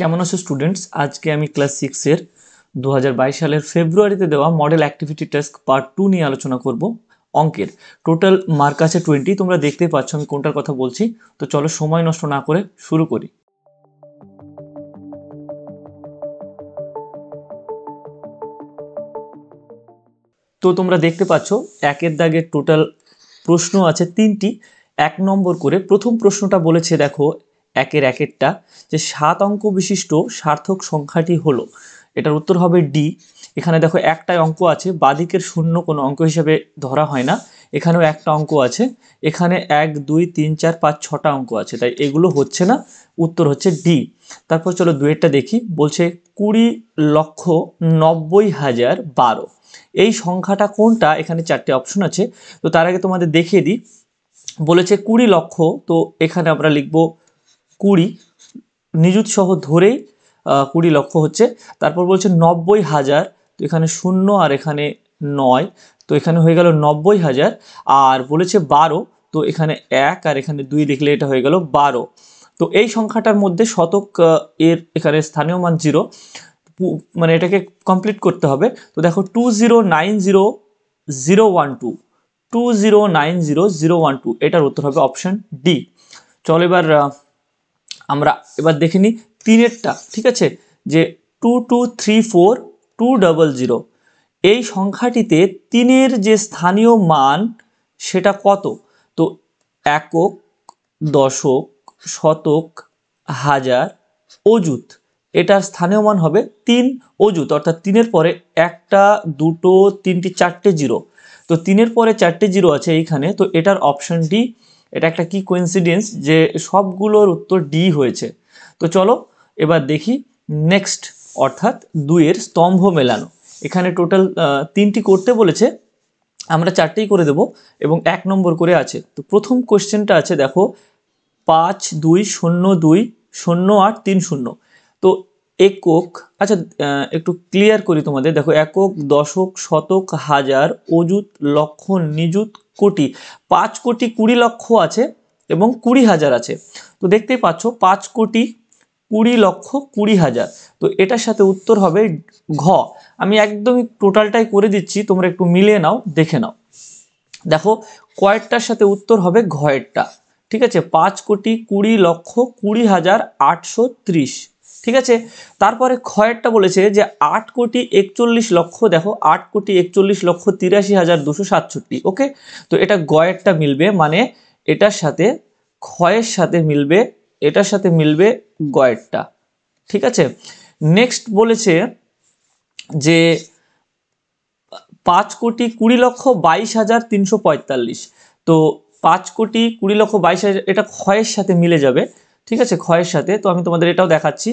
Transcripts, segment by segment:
কেমন আছো স্টুডেন্টস আজকে আমি ক্লাস সিক্সের দু সালের ফেব্রুয়ারিতে দেওয়া model activity task part two নিয়ে আলোচনা করব অঙ্কের টোটাল মার্ক আছে টোয়েন্টি তোমরা দেখতেই পাচ্ছ আমি কোনটার কথা বলছি তো চলো সময় নষ্ট না করে শুরু করি তো তোমরা দেখতে পাচ্ছ একের দাগের টোটাল প্রশ্ন আছে তিনটি এক নম্বর করে প্রথম প্রশ্নটা বলেছে দেখো একের একেরটা যে সাত অঙ্ক বিশিষ্ট সার্থক সংখ্যাটি হলো এটার উত্তর হবে ডি এখানে দেখো একটাই অঙ্ক আছে বাদিকের শূন্য কোনো অঙ্ক হিসেবে ধরা হয় না এখানেও একটা অঙ্ক আছে এখানে এক দুই তিন চার পাঁচ ছটা অঙ্ক আছে তাই এগুলো হচ্ছে না উত্তর হচ্ছে ডি তারপর চলো দুয়েরটা দেখি বলছে কুড়ি লক্ষ নব্বই হাজার বারো এই সংখ্যাটা কোনটা এখানে চারটে অপশন আছে তো তার আগে তোমাদের দেখিয়ে দিই বলেছে কুড়ি লক্ষ তো এখানে আমরা লিখবো কুড়ি নিযুতসহ ধরেই কুড়ি লক্ষ হচ্ছে তারপর বলছে নব্বই হাজার তো এখানে শূন্য আর এখানে নয় তো এখানে হয়ে গেল নব্বই হাজার আর বলেছে বারো তো এখানে এক আর এখানে দুই দেখলে এটা হয়ে গেল বারো তো এই সংখ্যাটার মধ্যে শতক এর এখানে স্থানীয় মান জিরো মানে এটাকে কমপ্লিট করতে হবে তো দেখো two zero nine zero zero one two two zero nine zero zero one two এটার উত্তর হবে অপশান ডি চল এবার আমরা এবার দেখে নিই তিনেরটা ঠিক আছে যে two two three four two double zero এই সংখ্যাটিতে তিনের যে স্থানীয় মান সেটা কত তো একক দশক শতক হাজার অজুত এটার স্থানীয় মান হবে তিন অজুত অর্থাৎ তিনের পরে একটা দুটো তিনটি চারটে জিরো তো তিনের পরে চারটে জিরো আছে এইখানে তো এটার অপশানটি এটা একটা কি কোয়েন্সিডেন্স যে সবগুলোর উত্তর ডি হয়েছে তো চলো এবার দেখি নেক্সট অর্থাৎ দুইয়ের স্তম্ভ মেলানো এখানে টোটাল তিনটি করতে বলেছে আমরা চারটেই করে দেব এবং এক নম্বর করে আছে তো প্রথম কোয়েশ্চেনটা আছে দেখো পাঁচ দুই শূন্য দুই শূন্য আট তিন শূন্য তো একক আচ্ছা একটু ক্লিয়ার করি তোমাদের দেখো একক দশক শতক হাজার অযুত লক্ষণ নিযুত কোটি পাঁচ কোটি কুড়ি লক্ষ আছে এবং কুড়ি হাজার আছে তো দেখতেই পাচ্ছ পাঁচ কোটি কুড়ি লক্ষ কুড়ি হাজার তো এটার সাথে উত্তর হবে ঘ আমি একদমই টোটালটাই করে দিচ্ছি তোমরা একটু মিলিয়ে নাও দেখে নাও দেখো কয়েকটার সাথে উত্তর হবে ঘয়েরটা ঠিক আছে পাঁচ কোটি কুড়ি লক্ষ কুড়ি হাজার আটশো ত্রিশ ঠিক আছে তারপরে খয়েরটা বলেছে যে আট কোটি একচল্লিশ লক্ষ দেখো আট কোটি একচল্লিশ লক্ষ তিরাশি হাজার দুশো সাতষট্টি ওকে তো এটা গয়েরটা মিলবে মানে এটার সাথে ক্ষয়ের সাথে মিলবে এটার সাথে মিলবে গয়েরটা ঠিক আছে নেক্সট বলেছে যে পাঁচ কোটি কুড়ি লক্ষ বাইশ হাজার তিনশো পঁয়তাল্লিশ তো পাঁচ কোটি কুড়ি লক্ষ বাইশ হাজার এটা ক্ষয়ের সাথে মিলে যাবে ঠিক আছে ক্ষয়ের সাথে তো আমি তোমাদের এটাও দেখাচ্ছি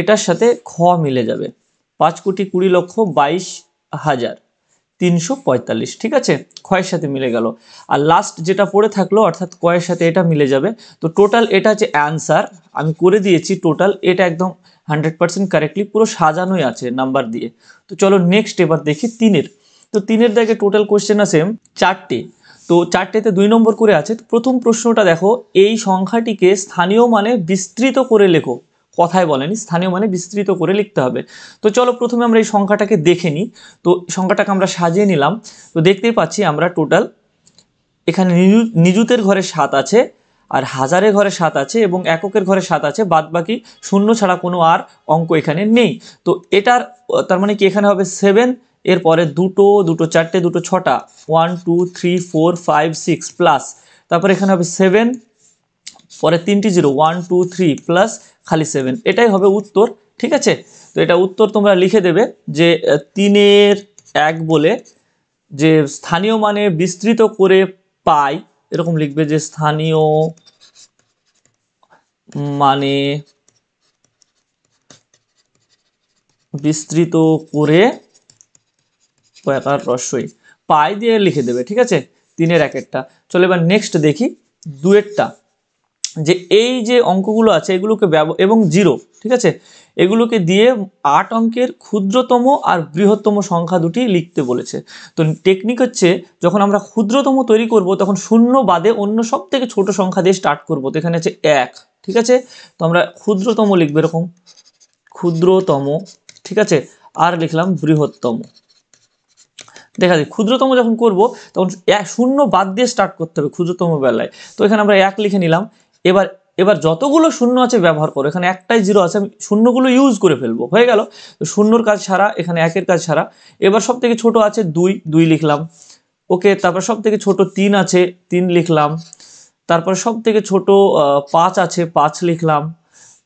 এটার সাথে খ মিলে যাবে পাঁচ কোটি কুড়ি লক্ষ বাইশ হাজার তিনশো পঁয়তাল্লিশ ঠিক আছে খয়ের সাথে মিলে গেল আর লাস্ট যেটা পড়ে থাকলো অর্থাৎ কয়ের সাথে এটা মিলে যাবে তো টোটাল এটা যে অ্যান্সার আমি করে দিয়েছি টোটাল এটা একদম হান্ড্রেড পার্সেন্ট কারেক্টলি পুরো সাজানোই আছে নাম্বার দিয়ে তো চলো নেক্সট এবার দেখি তিনের তো তিনের দেখে টোটাল কোশ্চেন আছে চারটে তো চারটেতে দুই নম্বর করে আছে প্রথম প্রশ্নটা দেখো এই সংখ্যাটিকে স্থানীয় মানে বিস্তৃত করে লেখো কথায় বলেনি স্থানীয় মানে বিস্তৃত করে লিখতে হবে তো চলো প্রথমে আমরা এই সংখ্যাটাকে দেখে নিই তো সংখ্যাটাকে আমরা সাজিয়ে নিলাম তো দেখতেই পাচ্ছি আমরা টোটাল এখানে নিযুতের ঘরে সাত আছে আর হাজারে ঘরে সাত আছে এবং এককের ঘরে সাত আছে বাদ বাকি শূন্য ছাড়া কোনো আর অঙ্ক এখানে নেই তো এটার তার মানে কি এখানে হবে সেভেন এরপরে দুটো দুটো চারটে দুটো ছটা one two three four five six plus তারপর এখানে হবে সেভেন পরে তিনটি zero one two three plus খালি সেভেন এটাই হবে উত্তর ঠিক আছে তো এটা উত্তর তোমরা লিখে দেবে যে তিনের এক বলে যে স্থানীয় মানে বিস্তৃত করে পাই এরকম লিখবে যে স্থানীয় মানে বিস্তৃত করে কয়াকার রস্যই পাই দিয়ে লিখে দেবে ঠিক আছে তিনের এক একটা চলো এবার নেক্সট দেখি দুয়েরটা যে এই যে অঙ্কগুলো আছে এগুলোকে এবং জিরো ঠিক আছে এগুলোকে দিয়ে আট অঙ্কের ক্ষুদ্রতম আর বৃহত্তম সংখ্যা দুটি লিখতে বলেছে তো টেকনিক হচ্ছে যখন আমরা ক্ষুদ্রতম তৈরি করব তখন শূন্য বাদে অন্য সব থেকে ছোট সংখ্যা দিয়ে স্টার্ট করব তো এখানে আছে এক ঠিক আছে তো আমরা ক্ষুদ্রতম লিখব এরকম ক্ষুদ্রতম ঠিক আছে আর লিখলাম বৃহত্তম দেখা যায় ক্ষুদ্রতম যখন করব তখন শূন্য বাদ দিয়ে স্টার্ট করতে হবে ক্ষুদ্রতম বেলায় তো এখানে আমরা এক লিখে নিলাম এবার এবার যতগুলো শূন্য আছে ব্যবহার করো এখানে একটাই জিরো আছে আমি শূন্যগুলো ইউজ করে ফেলবো হয়ে গেল শূন্যর কাজ ছাড়া এখানে একের কাজ ছাড়া এবার সব থেকে ছোটো আছে দুই দুই লিখলাম ওকে তারপর সব থেকে ছোটো তিন আছে তিন লিখলাম তারপর সব থেকে ছোটো পাঁচ আছে পাঁচ লিখলাম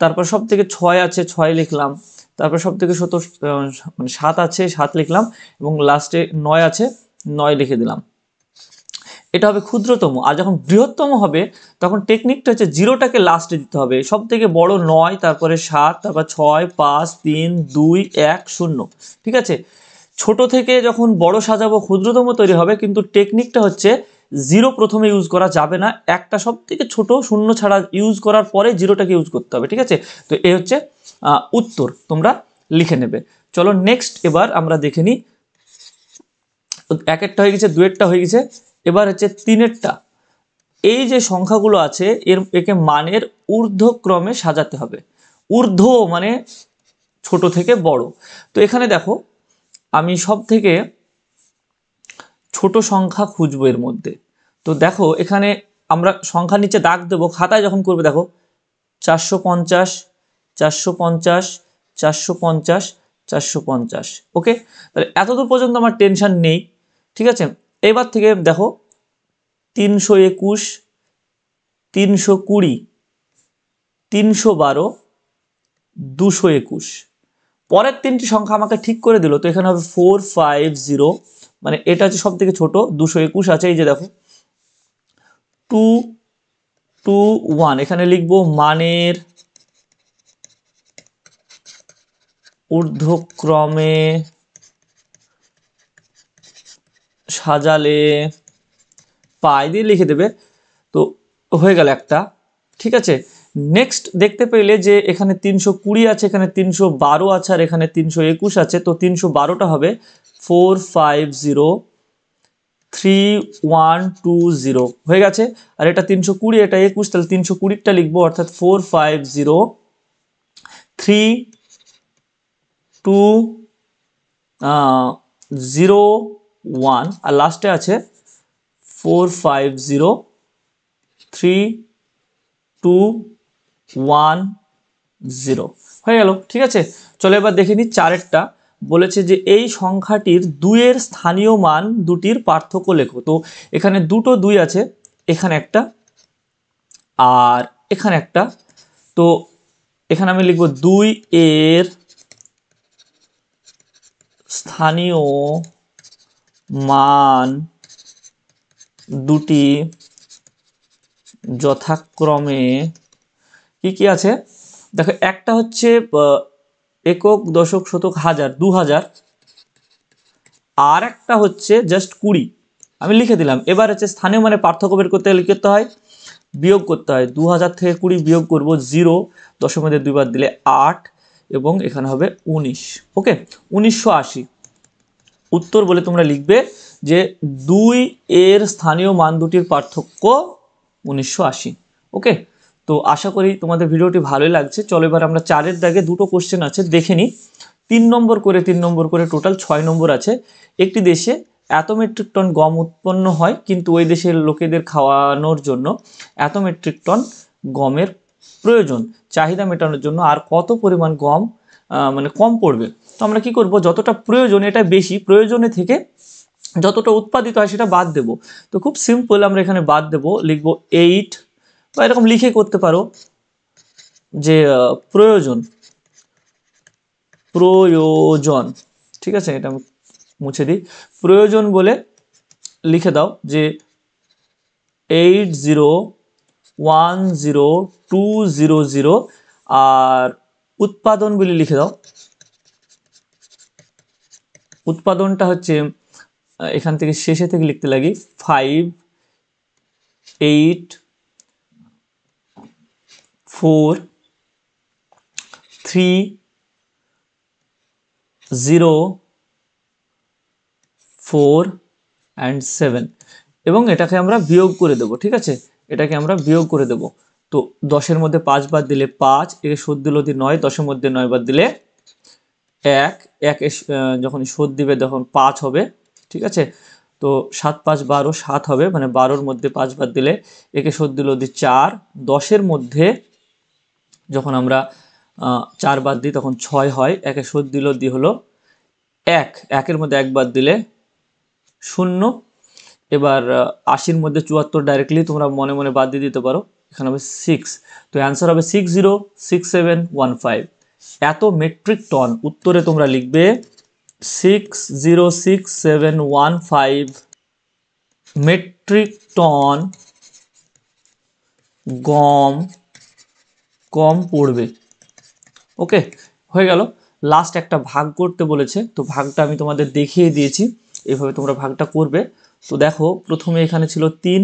তারপর সব থেকে ছয় আছে ছয় লিখলাম তারপর সব থেকে সত মানে সাত আছে সাত লিখলাম এবং লাস্টে নয় আছে নয় লিখে দিলাম এটা হবে ক্ষুদ্রতম আর যখন বৃহত্তম হবে তখন টেকনিকটা হচ্ছে জিরোটাকে লাস্টে দিতে হবে সব থেকে বড় নয় তারপরে সাত তারপর ছয় পাঁচ তিন দুই এক শূন্য ঠিক আছে ছোট থেকে যখন বড় সাজাবো ক্ষুদ্রতম তৈরি হবে কিন্তু টেকনিকটা হচ্ছে জিরো প্রথমে ইউজ করা যাবে না একটা সব থেকে ছোট শূন্য ছাড়া ইউজ করার পরে জিরোটাকে ইউজ করতে হবে ঠিক আছে তো এ হচ্ছে উত্তর তোমরা লিখে নেবে চলো নেক্সট এবার আমরা দেখে নিই এক একটা হয়ে গেছে দুয়েরটা হয়ে গেছে এবার হচ্ছে তিনেরটা এই যে সংখ্যাগুলো আছে এর একে মানের ঊর্ধ্বক্রমে সাজাতে হবে ঊর্ধ্ব মানে ছোট থেকে বড় তো এখানে দেখো আমি সব থেকে ছোট সংখ্যা খুঁজবো এর মধ্যে তো দেখো এখানে আমরা সংখ্যা নিচে দাগ দেবো খাতায় যখন করবে দেখো চারশো পঞ্চাশ চারশো পঞ্চাশ চারশো পঞ্চাশ চারশো পঞ্চাশ ওকে তাহলে এতদূর পর্যন্ত আমার টেনশন নেই ঠিক আছে এবার থেকে দেখো তিনশো একুশ তিনশো কুড়ি তিনশো বারো দুশো একুশ পরের তিনটি সংখ্যা আমাকে ঠিক করে দিল তো এখানে হবে ফোর ফাইভ জিরো মানে এটা হচ্ছে সব থেকে ছোটো দুশো একুশ আছে এই যে দেখো টু টু ওয়ান এখানে লিখবো মানের ঊর্ধ্বক্রমে সাজালে পাই দিয়ে লিখে দেবে তো হয়ে গেল একটা ঠিক আছে নেক্সট দেখতে পেলে যে এখানে তিনশো কুড়ি আছে এখানে তিনশো বারো আছে আর এখানে তিনশো একুশ আছে তো তিনশো বারোটা হবে four five zero three one two zero হয়ে গেছে আর এটা তিনশো কুড়ি এটা একুশ তাহলে তিনশো কুড়িটা লিখবো অর্থাৎ four five zero three two zero one আর লাস্টে আছে four five zero three two one zero হয়ে গেল ঠিক আছে চলো এবার দেখে নিই চারেরটা বলেছে যে এই সংখ্যাটির দুইয়ের স্থানীয় মান দুটির পার্থক্য লেখো তো এখানে দুটো দুই আছে এখানে একটা আর এখানে একটা তো এখানে আমি লিখব দুই এর স্থানীয় মান দুটি যথাক্রমে কি কি আছে দেখো একটা হচ্ছে একক দশক শতক হাজার দু হাজার আর একটা হচ্ছে জাস্ট কুড়ি আমি লিখে দিলাম এবার হচ্ছে স্থানীয় মানে পার্থক্য বের করতে গেলে করতে হয় বিয়োগ করতে হয় দু হাজার থেকে কুড়ি বিয়োগ করব জিরো দশমেদের দুইবার দিলে আট এবং এখানে হবে উনিশ ওকে উনিশশো আশি উত্তর বলে তোমরা লিখবে যে দুই এর স্থানীয় মান দুটির পার্থক্য উনিশশো ওকে তো আশা করি তোমাদের ভিডিওটি ভালোই লাগছে চলো এবার আমরা চারের দাগে দুটো কোশ্চেন আছে দেখে নিই তিন নম্বর করে তিন নম্বর করে টোটাল ছয় নম্বর আছে একটি দেশে এত মেট্রিক টন গম উৎপন্ন হয় কিন্তু ওই দেশের লোকেদের খাওয়ানোর জন্য এত মেট্রিক টন গমের প্রয়োজন চাহিদা মেটানোর জন্য আর কত পরিমাণ গম মানে কম পড়বে তো আমরা কি করব যতটা প্রয়োজন এটা বেশি প্রয়োজনে থেকে যতটা উৎপাদিত হয় সেটা বাদ দেব তো খুব সিম্পল আমরা এখানে বাদ দেব লিখব এইট বা এরকম লিখে করতে পারো যে প্রয়োজন প্রয়োজন ঠিক আছে এটা মুছে দিই প্রয়োজন বলে লিখে দাও যে eight zero one zero two zero zero আর উৎপাদন বলে লিখে দাও উৎপাদনটা হচ্ছে এখান থেকে শেষে থেকে লিখতে লাগি five eight four three zero four and seven এবং এটাকে আমরা বিয়োগ করে দেব ঠিক আছে এটাকে আমরা বিয়োগ করে দেব তো দশের মধ্যে পাঁচ বার দিলে পাঁচ এর সদ্য দিলে নয় দশের মধ্যে নয় বার দিলে এক এক যখন সুদ দিবে তখন পাঁচ হবে ঠিক আছে তো সাত পাঁচ বারো সাত হবে মানে বারোর মধ্যে পাঁচ বার দিলে একে সুদ দিল দি চার দশের মধ্যে যখন আমরা চার বাদ দিই তখন ছয় হয় একে সুদ দিল দি হলো এক একের মধ্যে একবার দিলে শূন্য এবার আশির মধ্যে চুয়াত্তর ডাইরেক্টলি তোমরা মনে মনে বাদ দিয়ে দিতে পারো এখানে হবে সিক্স তো অ্যান্সার হবে six zero six seven one five এত মেট্রিক টন উত্তরে তোমরা লিখবে six zero six seven one five metric ton গম কম পড়বে ওকে হয়ে গেল লাস্ট একটা ভাগ করতে বলেছে তো ভাগটা আমি তোমাদের দেখিয়ে দিয়েছি এভাবে তোমরা ভাগটা করবে তো দেখো প্রথমে এখানে ছিল তিন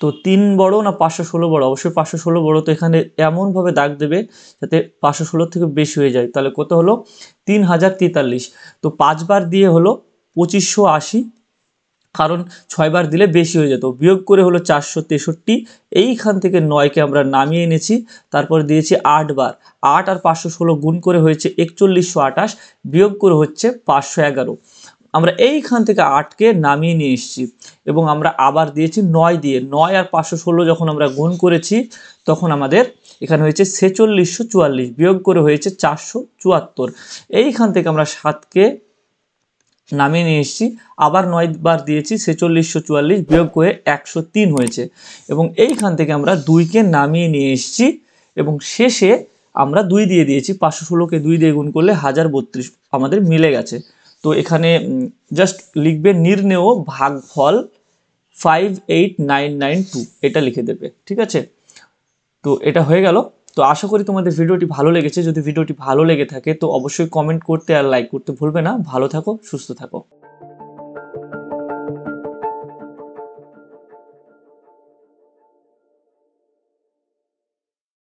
তো তিন বড় না পাঁচশো ষোলো বড় অবশ্যই পাঁচশো ষোলো বড় তো এখানে এমনভাবে দাগ দেবে যাতে পাঁচশো ষোলোর থেকে বেশি হয়ে যায় তাহলে কত হলো তিন হাজার তেতাল্লিশ তো পাঁচবার দিয়ে হলো পঁচিশশো আশি কারণ ছয়বার দিলে বেশি হয়ে যেত বিয়োগ করে হলো চারশো তেষট্টি এইখান থেকে নয়কে আমরা নামিয়ে এনেছি তারপর দিয়েছি আটবার আট আর পাঁচশো ষোলো গুণ করে হয়েছে একচল্লিশশো আটাশ বিয়োগ করে হচ্ছে পাঁচশো এগারো আমরা এইখান থেকে আটকে নামিয়ে নিয়ে এসেছি এবং আমরা আবার দিয়েছি নয় দিয়ে নয় আর পাঁচশো ষোলো যখন আমরা গুণ করেছি তখন আমাদের এখানে হয়েছে ছেচল্লিশশো চুয়াল্লিশ বিয়োগ করে হয়েছে চারশো চুয়াত্তর এইখান থেকে আমরা সাতকে নামিয়ে নিয়ে এসেছি আবার নয় বার দিয়েছি ছেচল্লিশশো চুয়াল্লিশ বিয়োগ করে একশো তিন হয়েছে এবং এইখান থেকে আমরা দুইকে নামিয়ে নিয়ে এসেছি এবং শেষে আমরা দুই দিয়ে দিয়েছি পাঁচশো ষোলোকে দুই দিয়ে গুণ করলে হাজার বত্রিশ আমাদের মিলে গেছে তো এখানে জাস্ট লিখবে নির্ণেয় ভাগফল five eight nine nine two এটা লিখে দেবে ঠিক আছে তো এটা হয়ে গেল তো আশা করি তোমাদের ভিডিওটি ভালো লেগেছে যদি ভিডিওটি ভালো লেগে থাকে তো অবশ্যই কমেন্ট করতে আর লাইক করতে ভুলবে না ভালো থাকো সুস্থ থাকো